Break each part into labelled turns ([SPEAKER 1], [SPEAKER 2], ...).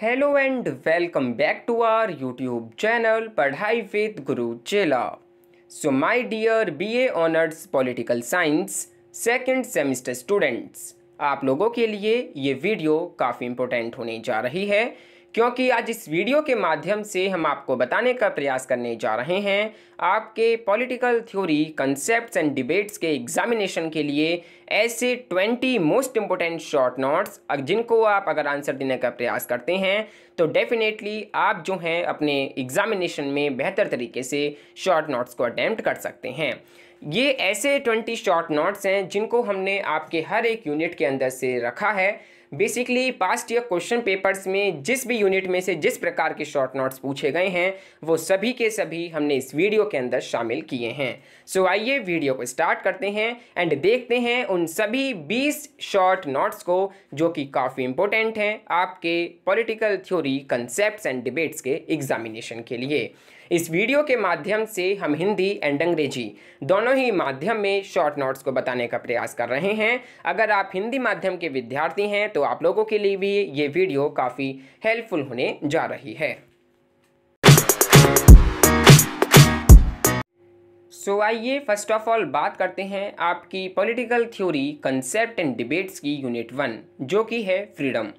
[SPEAKER 1] Hello and welcome back to our YouTube channel Padhai with Guru Chela so my dear BA honours political science second semester students आप लोगों के लिए ये video काफ़ी important होने जा रही है क्योंकि आज इस वीडियो के माध्यम से हम आपको बताने का प्रयास करने जा रहे हैं आपके political theory concept and debates के एग्जामिनेशन के लिए ऐसे 20 मोस्ट इम्पोर्टेंट शॉर्ट नोट्स जिनको आप अगर आंसर देने का प्रयास करते हैं तो डेफिनेटली आप जो हैं अपने एग्जामिनेशन में बेहतर तरीके से शॉर्ट नोट्स को अटैम्प्ट कर सकते हैं ये ऐसे 20 शॉर्ट नोट्स हैं जिनको हमने आपके हर एक यूनिट के अंदर से रखा है basically past year question papers में जिस भी यूनिट में से जिस प्रकार के शॉर्ट नोट्स पूछे गए हैं वो सभी के सभी हमने इस वीडियो के अंदर शामिल किए हैं सो so, आइए वीडियो को स्टार्ट करते हैं एंड देखते हैं उन सभी 20 शॉर्ट नोट्स को जो कि काफ़ी इंपॉर्टेंट हैं आपके political theory concept and debates के एग्जामिनेशन के लिए इस वीडियो के माध्यम से हम हिंदी एंड अंग्रेजी दोनों ही माध्यम में शॉर्ट नोट्स को बताने का प्रयास कर रहे हैं अगर आप हिंदी माध्यम के विद्यार्थी हैं तो आप लोगों के लिए भी ये वीडियो काफ़ी हेल्पफुल होने जा रही है सो so, आइए फर्स्ट ऑफ ऑल बात करते हैं आपकी political theory concept and debates की यूनिट वन जो कि है फ्रीडम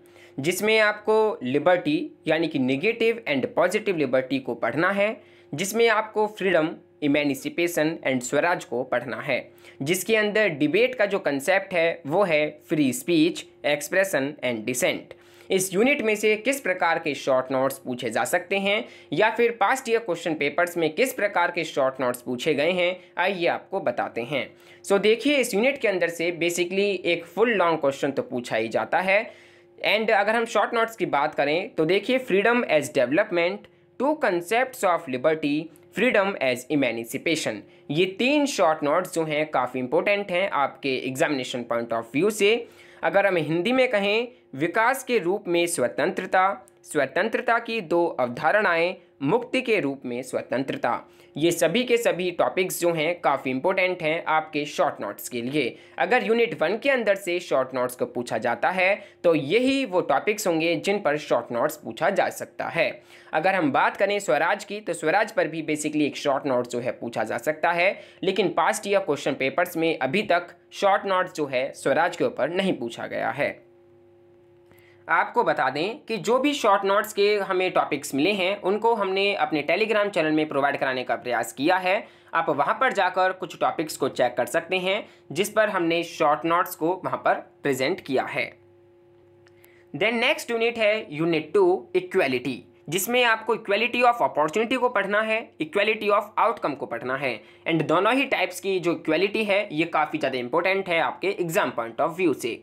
[SPEAKER 1] जिसमें आपको लिबर्टी यानी कि नेगेटिव एंड पॉजिटिव लिबर्टी को पढ़ना है जिसमें आपको फ्रीडम इमेनिसिपेशन एंड स्वराज को पढ़ना है जिसके अंदर डिबेट का जो कंसेप्ट है वो है free speech expression and dissent इस यूनिट में से किस प्रकार के शॉर्ट नोट्स पूछे जा सकते हैं या फिर पास्ट ईयर क्वेश्चन पेपर्स में किस प्रकार के शॉर्ट नोट्स पूछे गए हैं आइए आपको बताते हैं सो so, देखिए इस यूनिट के अंदर से बेसिकली एक फुल लॉन्ग क्वेश्चन तो पूछा ही जाता है एंड अगर हम शॉर्ट नोट्स की बात करें तो देखिए freedom as development two concept of liberty freedom as emancipation ये तीन शॉर्ट नोट्स जो हैं काफ़ी इंपॉर्टेंट हैं आपके एग्जामिनेशन पॉइंट ऑफ व्यू से अगर हम हिंदी में कहें विकास के रूप में स्वतंत्रता स्वतंत्रता की दो अवधारणाएं मुक्ति के रूप में स्वतंत्रता ये सभी के सभी टॉपिक्स जो हैं काफ़ी इंपॉर्टेंट हैं आपके शॉर्ट नोट्स के लिए अगर यूनिट वन के अंदर से शॉर्ट नोट्स को पूछा जाता है तो यही वो टॉपिक्स होंगे जिन पर शॉर्ट नोट्स पूछा जा सकता है अगर हम बात करें स्वराज की तो स्वराज पर भी बेसिकली एक शॉर्ट नोट्स जो है पूछा जा सकता है लेकिन पास्ट ईयर क्वेश्चन पेपर्स में अभी तक शॉर्ट नोट्स जो है स्वराज के ऊपर नहीं पूछा गया है आपको बता दें कि जो भी शॉर्ट नोट्स के हमें टॉपिक्स मिले हैं उनको हमने अपने टेलीग्राम चैनल में प्रोवाइड कराने का प्रयास किया है आप वहां पर जाकर कुछ टॉपिक्स को चेक कर सकते हैं जिस पर हमने शॉर्ट नोट्स को वहां पर प्रेजेंट किया है देन नेक्स्ट यूनिट है यूनिट टू इक्वेलिटी जिसमें आपको इक्वेलिटी ऑफ अपॉर्चुनिटी को पढ़ना है इक्वेलिटी ऑफ आउटकम को पढ़ना है एंड दोनों ही टाइप्स की जो इक्वेलिटी है ये काफ़ी ज़्यादा इंपॉर्टेंट है आपके एग्जाम पॉइंट ऑफ व्यू से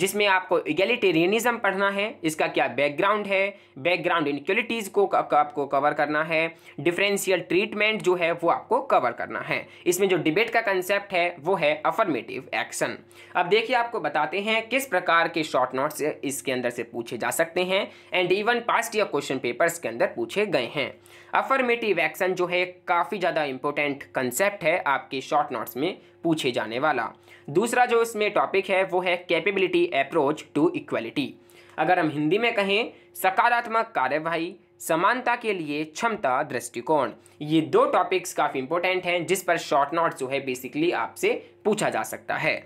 [SPEAKER 1] जिसमें आपको इगेलिटेरियनिज्म पढ़ना है इसका क्या बैकग्राउंड है बैकग्राउंड इनक्वलिटीज़ को आपको कवर करना है डिफरेंशियल ट्रीटमेंट जो है वो आपको कवर करना है इसमें जो डिबेट का कंसेप्ट है वो है अफर्मेटिव एक्शन अब देखिए आपको बताते हैं किस प्रकार के शॉर्ट नोट्स इसके अंदर से पूछे जा सकते हैं and even past year question papers के अंदर पूछे गए हैं अफर्मेटिव एक्शन जो है काफ़ी ज़्यादा इम्पोर्टेंट कंसेप्ट है आपके शॉर्ट नोट्स में पूछे जाने वाला दूसरा जो इसमें टॉपिक है वो है कैपेबिलिटी अप्रोच टू इक्वलिटी अगर हम हिंदी में कहें सकारात्मक कार्यवाही समानता के लिए क्षमता दृष्टिकोण ये दो टॉपिक्स काफ़ी इंपॉर्टेंट हैं जिस पर शॉर्ट नोट जो है बेसिकली आपसे पूछा जा सकता है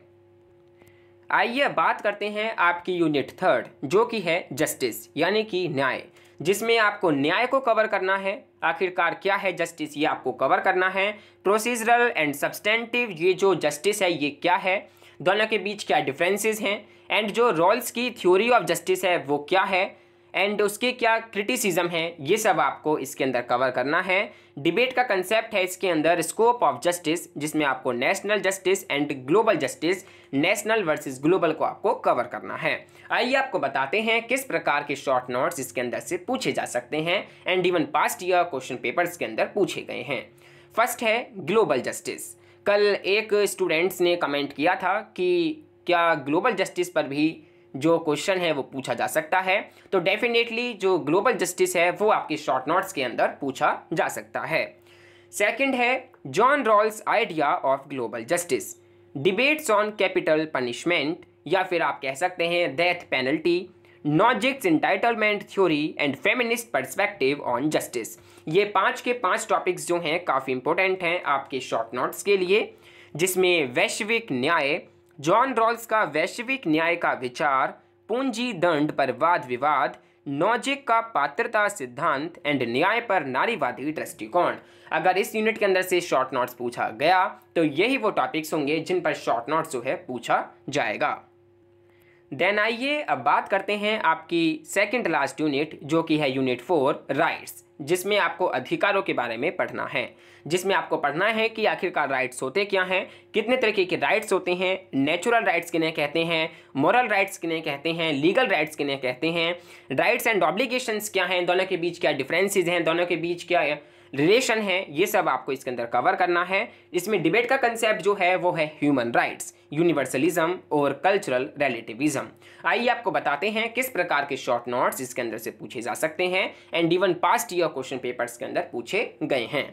[SPEAKER 1] आइए बात करते हैं आपकी यूनिट थर्ड जो कि है जस्टिस यानी कि न्याय जिसमें आपको न्याय को कवर करना है आखिरकार क्या है जस्टिस ये आपको कवर करना है प्रोसीजरल एंड सब्सटेंटिव ये जो जस्टिस है ये क्या है दोनों के बीच क्या डिफरेंसेस हैं एंड जो रोल्स की थ्योरी ऑफ जस्टिस है वो क्या है एंड उसके क्या क्रिटिसिज्म है ये सब आपको इसके अंदर कवर करना है डिबेट का कंसेप्ट है इसके अंदर स्कोप ऑफ जस्टिस जिसमें आपको national justice and global justice national versus global को आपको कवर करना है आइए आपको बताते हैं किस प्रकार के शॉर्ट नोट्स इसके अंदर से पूछे जा सकते हैं and even past year question papers के अंदर पूछे गए हैं फर्स्ट है ग्लोबल जस्टिस कल एक स्टूडेंट्स ने कमेंट किया था कि क्या ग्लोबल जस्टिस पर भी जो क्वेश्चन है वो पूछा जा सकता है तो डेफिनेटली जो ग्लोबल जस्टिस है वो आपके शॉर्ट नोट्स के अंदर पूछा जा सकता है सेकंड है John Rawls idea of global justice debates on capital punishment या फिर आप कह सकते हैं death penalty Nozick's entitlement theory and feminist perspective on justice ये पांच के पांच टॉपिक्स जो हैं काफ़ी इंपॉर्टेंट हैं आपके शॉर्ट नोट्स के लिए जिसमें वैश्विक न्याय जॉन रॉल्स का वैश्विक न्याय का विचार पूंजी दंड पर वाद विवाद नॉजिक का पात्रता सिद्धांत एंड न्याय पर नारीवादी दृष्टिकोण अगर इस यूनिट के अंदर से शॉर्ट नोट्स पूछा गया तो यही वो टॉपिक्स होंगे जिन पर शॉर्ट नोट्स जो है पूछा जाएगा देन आइए अब बात करते हैं आपकी सेकंड लास्ट यूनिट जो कि है यूनिट फोर राइट्स जिसमें आपको अधिकारों के बारे में पढ़ना है जिसमें आपको पढ़ना है कि आखिरकार राइट्स होते क्या हैं कितने तरीके के राइट्स होते हैं नेचुरल राइट्स किन्हें कहते हैं मॉरल राइट्स किन्हें कहते हैं लीगल राइट्स किन्हें कहते हैं राइट्स एंड ऑब्लिगेशंस क्या हैं दोनों के बीच क्या डिफरेंसेस हैं दोनों के बीच क्या है? रिलेशन है ये सब आपको इसके अंदर कवर करना है इसमें डिबेट का कंसेप्ट जो है वो है ह्यूमन राइट्स यूनिवर्सलिज्म और कल्चरल रिलेटिविज्म आइए आपको बताते हैं किस प्रकार के शॉर्ट नोट्स इसके अंदर से पूछे जा सकते हैं and even past year question papers के अंदर पूछे गए हैं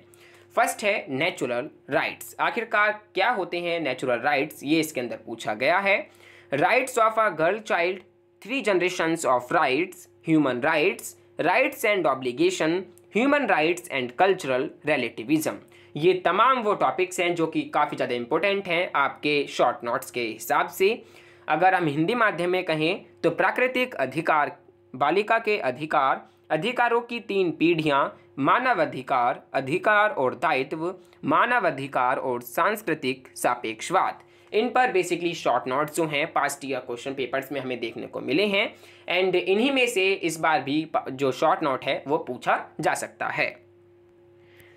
[SPEAKER 1] फर्स्ट है नेचुरल राइट्स आखिरकार क्या होते हैं नेचुरल राइट्स ये इसके अंदर पूछा गया है rights of a girl child three generation of rights human rights rights and obligation human rights and cultural relativism ये तमाम वो टॉपिक्स हैं जो कि काफ़ी ज़्यादा इम्पोर्टेंट हैं आपके शॉर्ट नोट्स के हिसाब से अगर हम हिंदी माध्यम में कहें तो प्राकृतिक अधिकार बालिका के अधिकार अधिकारों की तीन पीढ़ियाँ मानवाधिकार अधिकार और दायित्व मानवाधिकार और सांस्कृतिक सापेक्षवाद इन पर बेसिकली शॉर्ट नोट्स जो हैं पास्ट ईयर क्वेश्चन पेपर्स में हमें देखने को मिले हैं एंड इन्हीं में से इस बार भी जो शॉर्ट नोट है वो पूछा जा सकता है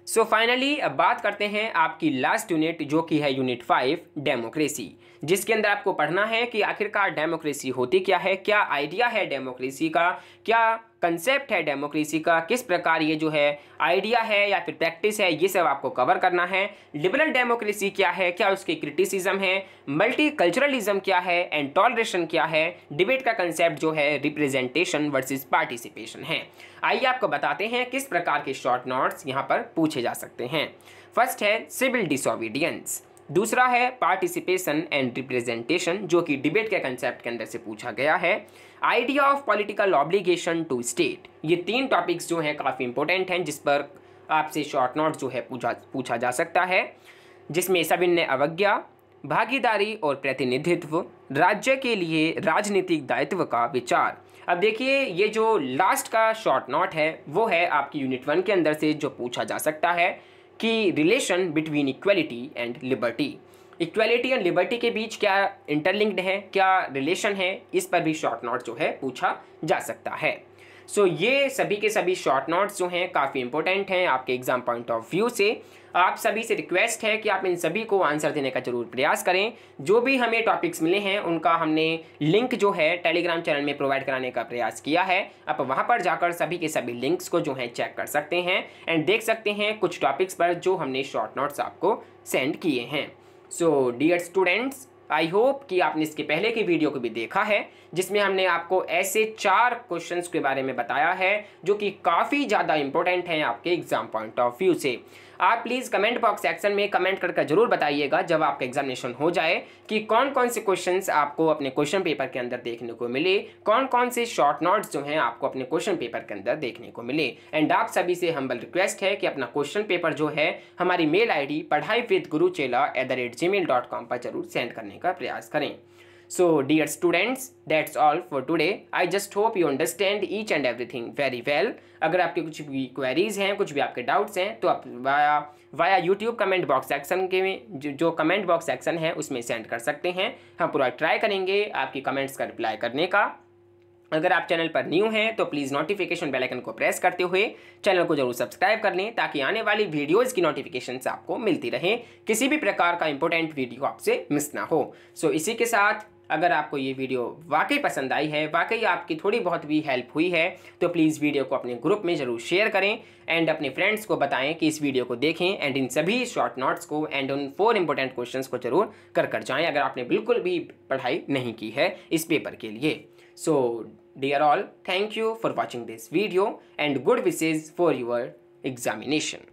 [SPEAKER 1] सो so फाइनली अब बात करते हैं आपकी लास्ट यूनिट जो कि है यूनिट फाइव डेमोक्रेसी जिसके अंदर आपको पढ़ना है कि आखिरकार डेमोक्रेसी होती क्या है क्या आइडिया है डेमोक्रेसी का क्या कंसेप्ट है डेमोक्रेसी का किस प्रकार ये जो है आइडिया है या फिर प्रैक्टिस है ये सब आपको कवर करना है लिबरल डेमोक्रेसी क्या है क्या उसके क्रिटिसिज्म है मल्टी कल्चरलिज्म क्या है एंड टॉलरेशन क्या है डिबेट का कंसेप्ट जो है रिप्रेजेंटेशन वर्सेस पार्टिसिपेशन है आइए आपको बताते हैं किस प्रकार के शॉर्ट नोट्स यहाँ पर पूछे जा सकते हैं फर्स्ट है सिविल डिसोबीडियंस दूसरा है पार्टिसिपेशन एंड रिप्रेजेंटेशन जो कि डिबेट के कंसेप्ट के अंदर से पूछा गया है idea of political obligation to state ये तीन टॉपिक्स जो हैं काफ़ी इंपॉर्टेंट हैं जिस पर आपसे शॉर्ट नोट जो है पूछा पूछा जा सकता है जिसमें ने अवज्ञा भागीदारी और प्रतिनिधित्व राज्य के लिए राजनीतिक दायित्व का विचार अब देखिए ये जो लास्ट का शॉर्ट नोट है वो है आपकी यूनिट वन के अंदर से जो पूछा जा सकता है कि relation between equality and liberty equality and liberty के बीच क्या इंटरलिंक्ड है क्या रिलेशन है इस पर भी शॉर्ट नोट जो है पूछा जा सकता है सो so, ये सभी के सभी शॉर्ट नोट्स जो हैं काफ़ी इंपॉर्टेंट हैं आपके एग्जाम पॉइंट ऑफ व्यू से आप सभी से रिक्वेस्ट है कि आप इन सभी को आंसर देने का जरूर प्रयास करें जो भी हमें टॉपिक्स मिले हैं उनका हमने लिंक जो है टेलीग्राम चैनल में प्रोवाइड कराने का प्रयास किया है आप वहां पर जाकर सभी के सभी लिंक्स को जो है चेक कर सकते हैं एंड देख सकते हैं कुछ टॉपिक्स पर जो हमने शॉर्ट नोट्स आपको सेंड किए हैं so dear students I hope कि आपने इसके पहले की वीडियो को भी देखा है जिसमें हमने आपको ऐसे चार क्वेश्चंस के बारे में बताया है जो कि काफ़ी ज़्यादा इंपॉर्टेंट हैं आपके एग्ज़ाम पॉइंट ऑफ व्यू से आप प्लीज़ कमेंट बॉक्स सेक्शन में कमेंट करके जरूर बताइएगा जब आपका एग्जामिनेशन हो जाए कि कौन कौन से क्वेश्चन आपको अपने क्वेश्चन पेपर के अंदर देखने को मिले कौन कौन से शॉर्ट नोट्स जो हैं आपको अपने क्वेश्चन पेपर के अंदर देखने को मिले एंड आप सभी से हम्बल रिक्वेस्ट है कि अपना क्वेश्चन पेपर जो है हमारी मेल डी पढ़ाई with Guru Chela at the rate Gmail dot com पर जरूर सेंड करने का प्रयास करें So dear students, that's all for today. I just hope you understand each and everything very well. अगर आपके कुछ भी क्वेरीज हैं कुछ भी आपके डाउट्स हैं तो आप via via YouTube comment box section के में जो कमेंट बॉक्स सेक्शन है उसमें सेंड कर सकते हैं हम पूरा ट्राई करेंगे आपकी कमेंट्स का रिप्लाई करने का अगर आप चैनल पर न्यू हैं तो प्लीज़ नोटिफिकेशन बेल आइकन को प्रेस करते हुए चैनल को जरूर सब्सक्राइब कर लें ताकि आने वाली वीडियोज़ की नोटिफिकेशन आपको मिलती रहे किसी भी प्रकार का इंपॉर्टेंट वीडियो आपसे मिस ना हो सो so, इसी के साथ अगर आपको ये वीडियो वाकई पसंद आई है वाकई आपकी थोड़ी बहुत भी हेल्प हुई है तो प्लीज़ वीडियो को अपने ग्रुप में ज़रूर शेयर करें एंड अपने फ्रेंड्स को बताएं कि इस वीडियो को देखें एंड इन सभी शॉर्ट नोट्स को एंड उन फोर इंपॉर्टेंट क्वेश्चन को ज़रूर कर कर जाएँ अगर आपने बिल्कुल भी पढ़ाई नहीं की है इस पेपर के लिए so dear all thank you for watching this video and good wishes for your examination